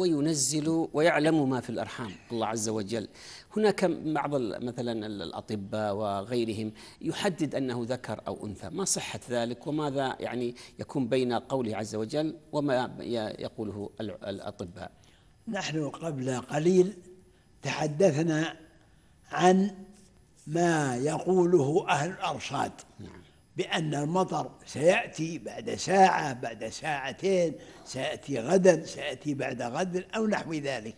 وينزل ويعلم ما في الارحام الله عز وجل هناك بعض مثلا الاطباء وغيرهم يحدد انه ذكر او انثى ما صحه ذلك وماذا يعني يكون بين قوله عز وجل وما يقوله الاطباء نحن قبل قليل تحدثنا عن ما يقوله اهل الأرشاد نعم بأن المطر سيأتي بعد ساعة بعد ساعتين سيأتي غدا سيأتي بعد غد أو نحو ذلك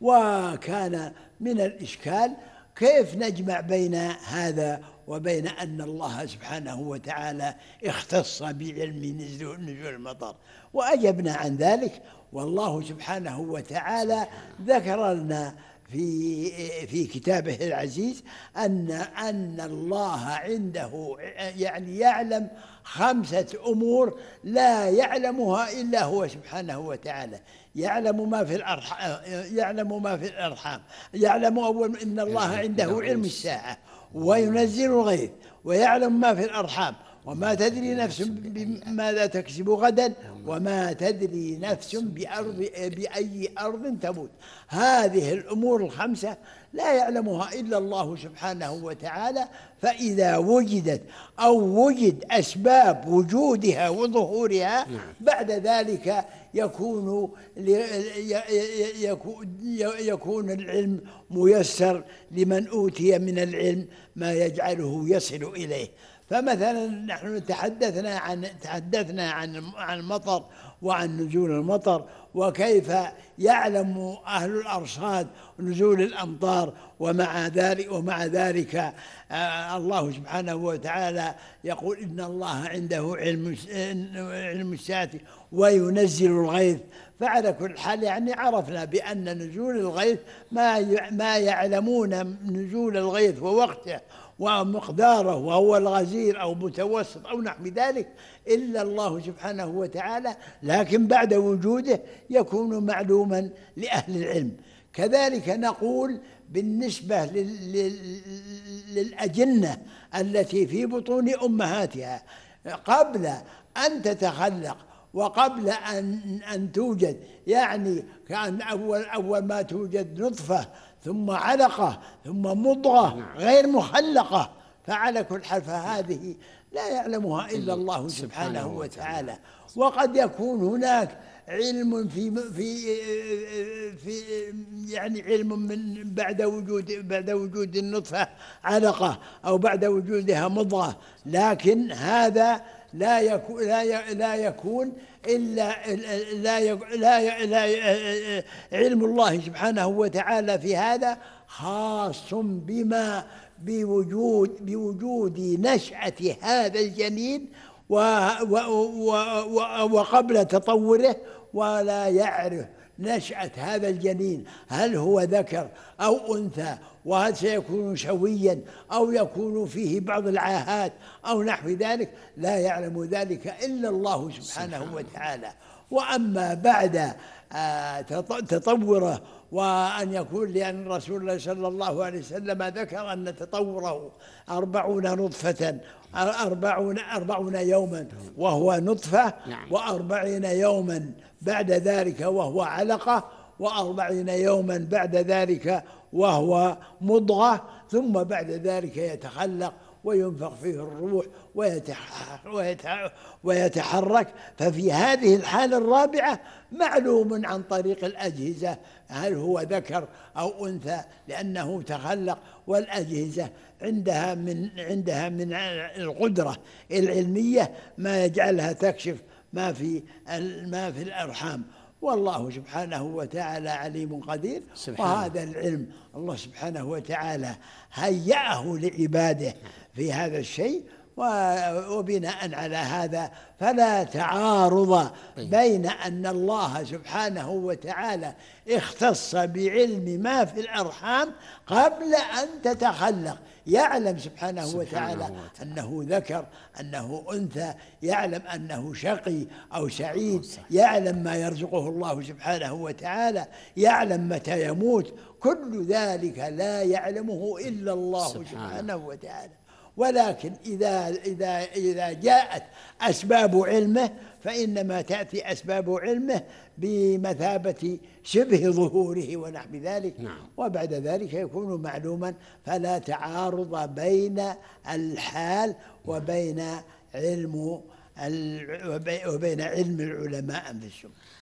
وكان من الإشكال كيف نجمع بين هذا وبين أن الله سبحانه وتعالى اختص بعلم نزول المطر وأجبنا عن ذلك والله سبحانه وتعالى ذكر لنا في في كتابه العزيز ان ان الله عنده يعني يعلم خمسه امور لا يعلمها الا هو سبحانه وتعالى يعلم ما في الارحام يعلم ما في الارحام يعلم اول ان الله عنده علم الساعه وينزل الغيث ويعلم ما في الارحام وما تدري نفس بماذا تكسب غدا وما تدري نفس بأرض بأي أرض تموت هذه الأمور الخمسة لا يعلمها إلا الله سبحانه وتعالى فإذا وجدت أو وجد أسباب وجودها وظهورها بعد ذلك يكون يكون العلم ميسر لمن أوتي من العلم ما يجعله يصل إليه فمثلا نحن تحدثنا عن تحدثنا عن عن المطر وعن نزول المطر وكيف يعلم اهل الارصاد نزول الامطار ومع ذلك ومع ذلك آه، الله سبحانه وتعالى يقول ان الله عنده علم علم الساعه وينزل الغيث فعلى كل حال يعني عرفنا بان نزول الغيث ما ما يعلمون نزول الغيث ووقته ومقداره وهو الغزير أو متوسط أو نحو ذلك إلا الله سبحانه وتعالى لكن بعد وجوده يكون معلوما لأهل العلم كذلك نقول بالنسبة للأجنة التي في بطون أمهاتها قبل أن تتخلق وقبل أن أن توجد يعني كان أول أول ما توجد نطفة ثم علقة ثم مضغة نعم. غير مخلقة فعلى كل حال فهذه لا يعلمها إلا الله سبحانه, وتعالى وقد يكون هناك علم في في في يعني علم من بعد وجود بعد وجود النطفه علقه او بعد وجودها مضغه لكن هذا لا يكون لا لا يكون الا لا لا لا علم الله سبحانه وتعالى في هذا خاص بما بوجود بوجود نشأة هذا الجنين وقبل تطوره ولا يعرف نشأة هذا الجنين هل هو ذكر أو أنثى وهل سيكون شويا أو يكون فيه بعض العاهات أو نحو ذلك لا يعلم ذلك إلا الله سبحانه وتعالى وأما بعد آه، تطوره وأن يكون لأن رسول الله صلى الله عليه وسلم ذكر أن تطوره أربعون نطفة أربعون, أربعون يوما وهو نطفة نعم. وأربعين يوما بعد ذلك وهو علقة وأربعين يوما بعد ذلك وهو مضغة ثم بعد ذلك يتخلق وينفخ فيه الروح ويتحرك ففي هذه الحالة الرابعة معلوم عن طريق الأجهزة هل هو ذكر أو أنثى لأنه تخلق والأجهزة عندها من عندها من القدرة العلمية ما يجعلها تكشف ما في ما في الأرحام والله سبحانه وتعالى عليم قدير سبحانه. وهذا العلم الله سبحانه وتعالى هيأه لعباده في هذا الشيء وبناء على هذا فلا تعارض طيب. بين أن الله سبحانه وتعالى اختص بعلم ما في الأرحام قبل أن تتخلق يعلم سبحانه, سبحانه وتعالى, وتعالى أنه ذكر أنه أنثى يعلم أنه شقي أو سعيد يعلم ما يرزقه الله سبحانه وتعالى يعلم متى يموت كل ذلك لا يعلمه إلا الله سبحانه, سبحانه وتعالى ولكن إذا, إذا, إذا جاءت أسباب علمه فإنما تأتي أسباب علمه بمثابة شبه ظهوره ونحو ذلك نعم. وبعد ذلك يكون معلوما فلا تعارض بين الحال وبين علم وبين علم العلماء أنفسهم